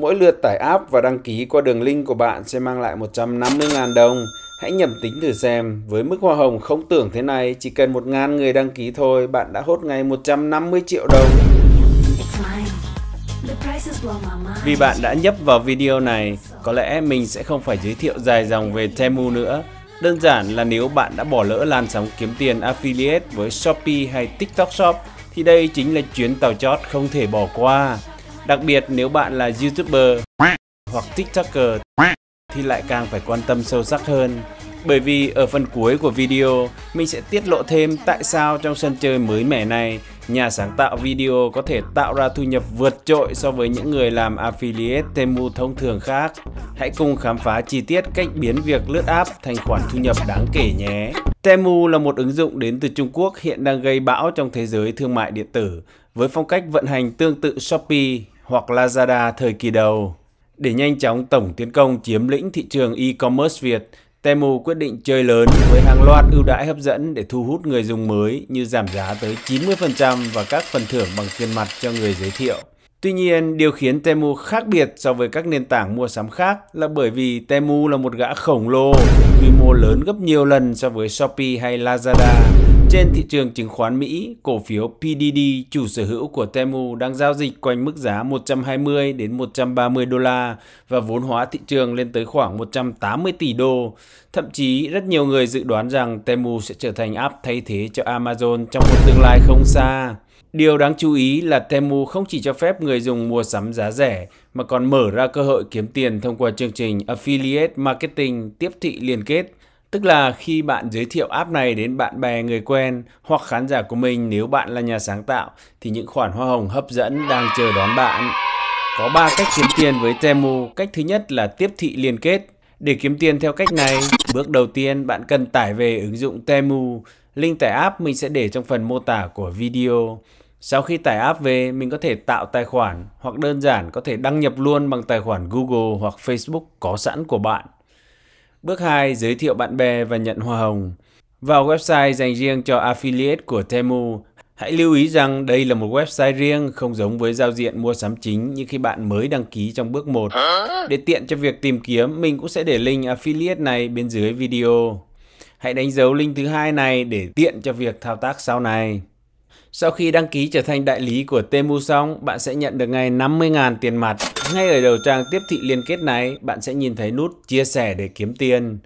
Mỗi lượt tải app và đăng ký qua đường link của bạn sẽ mang lại 150.000 đồng. Hãy nhầm tính thử xem, với mức hoa hồng không tưởng thế này, chỉ cần 1.000 người đăng ký thôi, bạn đã hốt ngay 150 triệu đồng. Vì bạn đã nhấp vào video này, có lẽ mình sẽ không phải giới thiệu dài dòng về Temu nữa. Đơn giản là nếu bạn đã bỏ lỡ làn sóng kiếm tiền affiliate với Shopee hay TikTok Shop, thì đây chính là chuyến tàu chót không thể bỏ qua. Đặc biệt nếu bạn là YouTuber hoặc TikToker thì lại càng phải quan tâm sâu sắc hơn. Bởi vì ở phần cuối của video, mình sẽ tiết lộ thêm tại sao trong sân chơi mới mẻ này, nhà sáng tạo video có thể tạo ra thu nhập vượt trội so với những người làm affiliate Temu thông thường khác. Hãy cùng khám phá chi tiết cách biến việc lướt app thành khoản thu nhập đáng kể nhé. Temu là một ứng dụng đến từ Trung Quốc hiện đang gây bão trong thế giới thương mại điện tử với phong cách vận hành tương tự Shopee, hoặc Lazada thời kỳ đầu. Để nhanh chóng tổng tiến công chiếm lĩnh thị trường e-commerce Việt, Temu quyết định chơi lớn với hàng loạt ưu đãi hấp dẫn để thu hút người dùng mới như giảm giá tới 90% và các phần thưởng bằng tiền mặt cho người giới thiệu. Tuy nhiên, điều khiến Temu khác biệt so với các nền tảng mua sắm khác là bởi vì Temu là một gã khổng lồ, quy mô lớn gấp nhiều lần so với Shopee hay Lazada trên thị trường chứng khoán Mỹ, cổ phiếu PDD chủ sở hữu của Temu đang giao dịch quanh mức giá 120 đến 130 đô la và vốn hóa thị trường lên tới khoảng 180 tỷ đô. Thậm chí rất nhiều người dự đoán rằng Temu sẽ trở thành app thay thế cho Amazon trong một tương lai không xa. Điều đáng chú ý là Temu không chỉ cho phép người dùng mua sắm giá rẻ mà còn mở ra cơ hội kiếm tiền thông qua chương trình Affiliate Marketing tiếp thị liên kết Tức là khi bạn giới thiệu app này đến bạn bè, người quen hoặc khán giả của mình nếu bạn là nhà sáng tạo thì những khoản hoa hồng hấp dẫn đang chờ đón bạn. Có 3 cách kiếm tiền với Temu. Cách thứ nhất là tiếp thị liên kết. Để kiếm tiền theo cách này, bước đầu tiên bạn cần tải về ứng dụng Temu. Link tải app mình sẽ để trong phần mô tả của video. Sau khi tải app về, mình có thể tạo tài khoản hoặc đơn giản có thể đăng nhập luôn bằng tài khoản Google hoặc Facebook có sẵn của bạn. Bước 2. Giới thiệu bạn bè và nhận hoa hồng. Vào website dành riêng cho affiliate của Temu, hãy lưu ý rằng đây là một website riêng không giống với giao diện mua sắm chính như khi bạn mới đăng ký trong bước 1. Để tiện cho việc tìm kiếm, mình cũng sẽ để link affiliate này bên dưới video. Hãy đánh dấu link thứ hai này để tiện cho việc thao tác sau này. Sau khi đăng ký trở thành đại lý của Temu xong, bạn sẽ nhận được ngay 50.000 tiền mặt. Ngay ở đầu trang tiếp thị liên kết này, bạn sẽ nhìn thấy nút chia sẻ để kiếm tiền.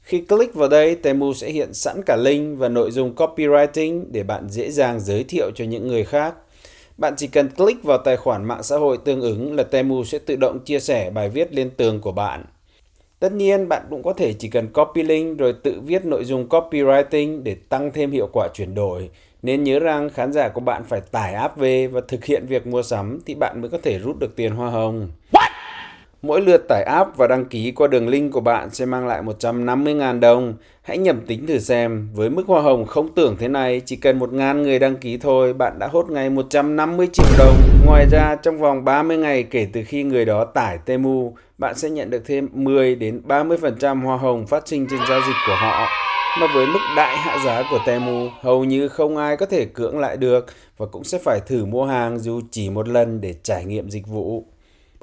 Khi click vào đây, Temu sẽ hiện sẵn cả link và nội dung copywriting để bạn dễ dàng giới thiệu cho những người khác. Bạn chỉ cần click vào tài khoản mạng xã hội tương ứng là Temu sẽ tự động chia sẻ bài viết lên tường của bạn. Tất nhiên, bạn cũng có thể chỉ cần copy link rồi tự viết nội dung copywriting để tăng thêm hiệu quả chuyển đổi. Nên nhớ rằng khán giả của bạn phải tải app về và thực hiện việc mua sắm thì bạn mới có thể rút được tiền hoa hồng. What? Mỗi lượt tải app và đăng ký qua đường link của bạn sẽ mang lại 150.000 đồng. Hãy nhầm tính thử xem, với mức hoa hồng không tưởng thế này, chỉ cần 1.000 người đăng ký thôi, bạn đã hốt ngay 150 triệu đồng. Ngoài ra, trong vòng 30 ngày kể từ khi người đó tải Temu, bạn sẽ nhận được thêm 10 đến 30% hoa hồng phát sinh trên giao dịch của họ mà với mức đại hạ giá của Temu, hầu như không ai có thể cưỡng lại được và cũng sẽ phải thử mua hàng dù chỉ một lần để trải nghiệm dịch vụ.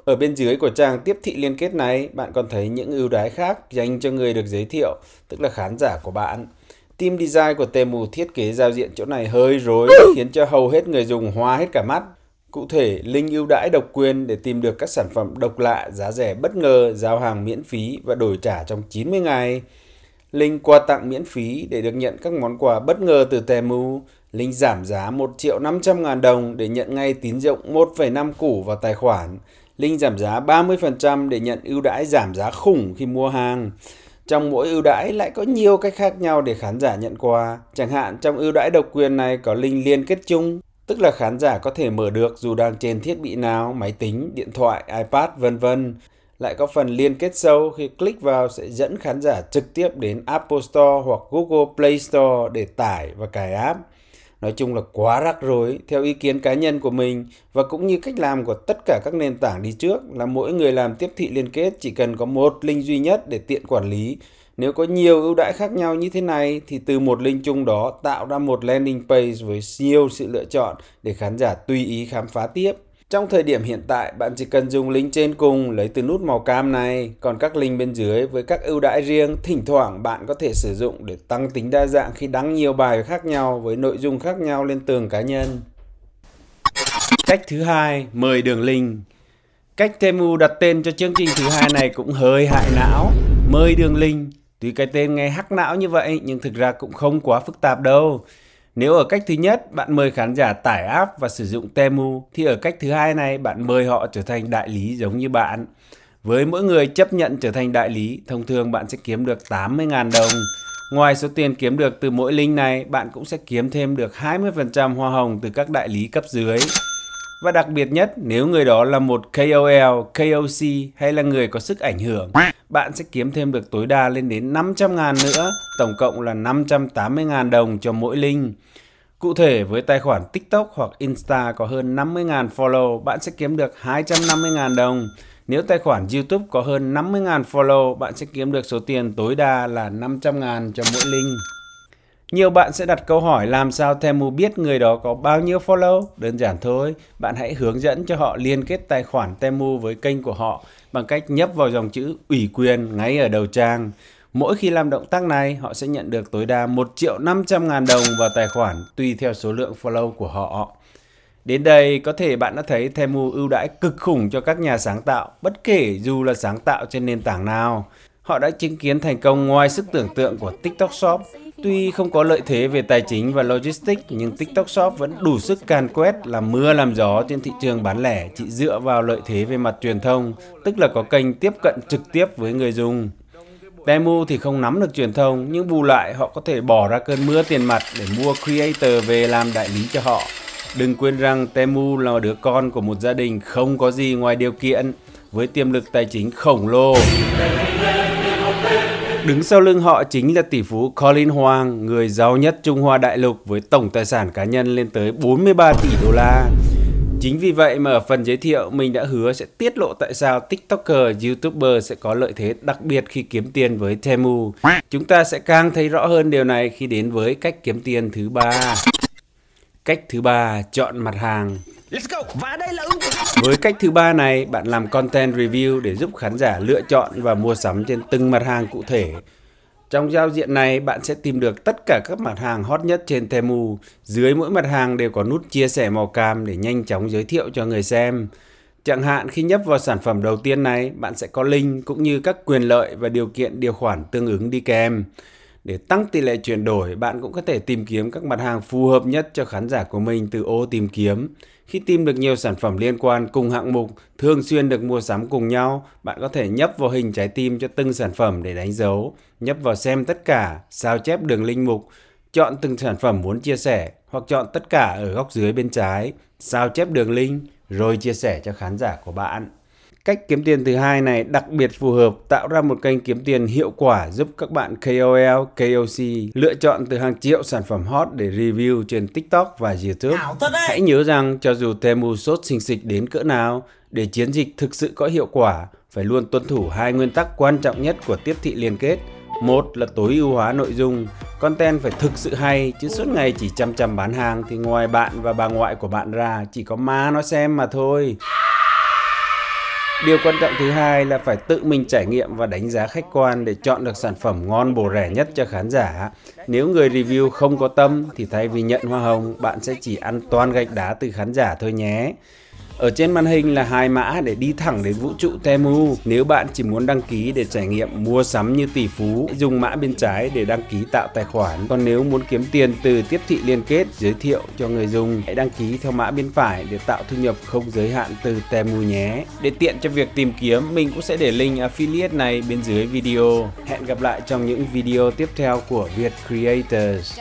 Ở bên dưới của trang tiếp thị liên kết này, bạn còn thấy những ưu đãi khác dành cho người được giới thiệu, tức là khán giả của bạn. Team design của Temu thiết kế giao diện chỗ này hơi rối, ừ. khiến cho hầu hết người dùng hoa hết cả mắt. Cụ thể, link ưu đãi độc quyền để tìm được các sản phẩm độc lạ, giá rẻ bất ngờ, giao hàng miễn phí và đổi trả trong 90 ngày. Linh quà tặng miễn phí để được nhận các món quà bất ngờ từ Temu. Linh giảm giá 1 triệu 500 ngàn đồng để nhận ngay tín dụng 1,5 củ vào tài khoản. Linh giảm giá 30% để nhận ưu đãi giảm giá khủng khi mua hàng. Trong mỗi ưu đãi lại có nhiều cách khác nhau để khán giả nhận quà. Chẳng hạn trong ưu đãi độc quyền này có Linh liên kết chung, tức là khán giả có thể mở được dù đang trên thiết bị nào, máy tính, điện thoại, iPad, vân vân lại có phần liên kết sâu khi click vào sẽ dẫn khán giả trực tiếp đến Apple Store hoặc Google Play Store để tải và cài app. Nói chung là quá rắc rối theo ý kiến cá nhân của mình và cũng như cách làm của tất cả các nền tảng đi trước là mỗi người làm tiếp thị liên kết chỉ cần có một link duy nhất để tiện quản lý. Nếu có nhiều ưu đãi khác nhau như thế này thì từ một link chung đó tạo ra một landing page với nhiều sự lựa chọn để khán giả tùy ý khám phá tiếp. Trong thời điểm hiện tại, bạn chỉ cần dùng link trên cùng lấy từ nút màu cam này, còn các link bên dưới với các ưu đãi riêng thỉnh thoảng bạn có thể sử dụng để tăng tính đa dạng khi đăng nhiều bài khác nhau với nội dung khác nhau lên tường cá nhân. Cách thứ hai, mời đường link. Cách Temu đặt tên cho chương trình thứ hai này cũng hơi hại não. Mời đường link, tuy cái tên nghe hắc não như vậy nhưng thực ra cũng không quá phức tạp đâu. Nếu ở cách thứ nhất, bạn mời khán giả tải app và sử dụng Temu, thì ở cách thứ hai này, bạn mời họ trở thành đại lý giống như bạn. Với mỗi người chấp nhận trở thành đại lý, thông thường bạn sẽ kiếm được 80.000 đồng. Ngoài số tiền kiếm được từ mỗi link này, bạn cũng sẽ kiếm thêm được 20% hoa hồng từ các đại lý cấp dưới. Và đặc biệt nhất, nếu người đó là một KOL, KOC hay là người có sức ảnh hưởng, bạn sẽ kiếm thêm được tối đa lên đến 500 ngàn nữa, tổng cộng là 580 ngàn đồng cho mỗi link. Cụ thể với tài khoản TikTok hoặc Insta có hơn 50 ngàn follow, bạn sẽ kiếm được 250 ngàn đồng. Nếu tài khoản YouTube có hơn 50 ngàn follow, bạn sẽ kiếm được số tiền tối đa là 500 ngàn cho mỗi link. Nhiều bạn sẽ đặt câu hỏi làm sao Temu biết người đó có bao nhiêu follow? Đơn giản thôi, bạn hãy hướng dẫn cho họ liên kết tài khoản Temu với kênh của họ bằng cách nhấp vào dòng chữ ủy quyền ngay ở đầu trang. Mỗi khi làm động tác này, họ sẽ nhận được tối đa 1 triệu 500 ngàn đồng vào tài khoản tùy theo số lượng follow của họ. Đến đây, có thể bạn đã thấy Temu ưu đãi cực khủng cho các nhà sáng tạo, bất kể dù là sáng tạo trên nền tảng nào. Họ đã chứng kiến thành công ngoài sức tưởng tượng của TikTok Shop, Tuy không có lợi thế về tài chính và logistics, nhưng TikTok Shop vẫn đủ sức can quét làm mưa làm gió trên thị trường bán lẻ chỉ dựa vào lợi thế về mặt truyền thông, tức là có kênh tiếp cận trực tiếp với người dùng. Temu thì không nắm được truyền thông, nhưng bù lại họ có thể bỏ ra cơn mưa tiền mặt để mua creator về làm đại lý cho họ. Đừng quên rằng Temu là đứa con của một gia đình không có gì ngoài điều kiện, với tiềm lực tài chính khổng lồ. Đứng sau lưng họ chính là tỷ phú Colin Huang, người giàu nhất Trung Hoa đại lục với tổng tài sản cá nhân lên tới 43 tỷ đô la. Chính vì vậy mà ở phần giới thiệu mình đã hứa sẽ tiết lộ tại sao TikToker, YouTuber sẽ có lợi thế đặc biệt khi kiếm tiền với Temu. Chúng ta sẽ càng thấy rõ hơn điều này khi đến với cách kiếm tiền thứ ba. Cách thứ ba, chọn mặt hàng. Let's go. Và đây là ứng Với cách thứ ba này, bạn làm content review để giúp khán giả lựa chọn và mua sắm trên từng mặt hàng cụ thể. Trong giao diện này, bạn sẽ tìm được tất cả các mặt hàng hot nhất trên Temu. Dưới mỗi mặt hàng đều có nút chia sẻ màu cam để nhanh chóng giới thiệu cho người xem. Chẳng hạn khi nhấp vào sản phẩm đầu tiên này, bạn sẽ có link cũng như các quyền lợi và điều kiện điều khoản tương ứng đi kèm. Để tăng tỷ lệ chuyển đổi, bạn cũng có thể tìm kiếm các mặt hàng phù hợp nhất cho khán giả của mình từ ô tìm kiếm. Khi tìm được nhiều sản phẩm liên quan cùng hạng mục, thường xuyên được mua sắm cùng nhau, bạn có thể nhấp vào hình trái tim cho từng sản phẩm để đánh dấu, nhấp vào xem tất cả, sao chép đường linh mục, chọn từng sản phẩm muốn chia sẻ hoặc chọn tất cả ở góc dưới bên trái, sao chép đường link rồi chia sẻ cho khán giả của bạn. Cách kiếm tiền thứ hai này đặc biệt phù hợp tạo ra một kênh kiếm tiền hiệu quả giúp các bạn KOL, KOC lựa chọn từ hàng triệu sản phẩm hot để review trên TikTok và YouTube. Hãy nhớ rằng cho dù Temu sốt xình xịch đến cỡ nào, để chiến dịch thực sự có hiệu quả, phải luôn tuân thủ hai nguyên tắc quan trọng nhất của tiếp thị liên kết. Một là tối ưu hóa nội dung, content phải thực sự hay chứ suốt ngày chỉ chăm chăm bán hàng thì ngoài bạn và bà ngoại của bạn ra chỉ có má nó xem mà thôi. Điều quan trọng thứ hai là phải tự mình trải nghiệm và đánh giá khách quan để chọn được sản phẩm ngon bổ rẻ nhất cho khán giả. Nếu người review không có tâm thì thay vì nhận hoa hồng, bạn sẽ chỉ ăn toàn gạch đá từ khán giả thôi nhé. Ở trên màn hình là hai mã để đi thẳng đến vũ trụ Temu nếu bạn chỉ muốn đăng ký để trải nghiệm mua sắm như tỷ phú, dùng mã bên trái để đăng ký tạo tài khoản. Còn nếu muốn kiếm tiền từ tiếp thị liên kết giới thiệu cho người dùng, hãy đăng ký theo mã bên phải để tạo thu nhập không giới hạn từ Temu nhé. Để tiện cho việc tìm kiếm, mình cũng sẽ để link affiliate này bên dưới video. Hẹn gặp lại trong những video tiếp theo của Việt Creators.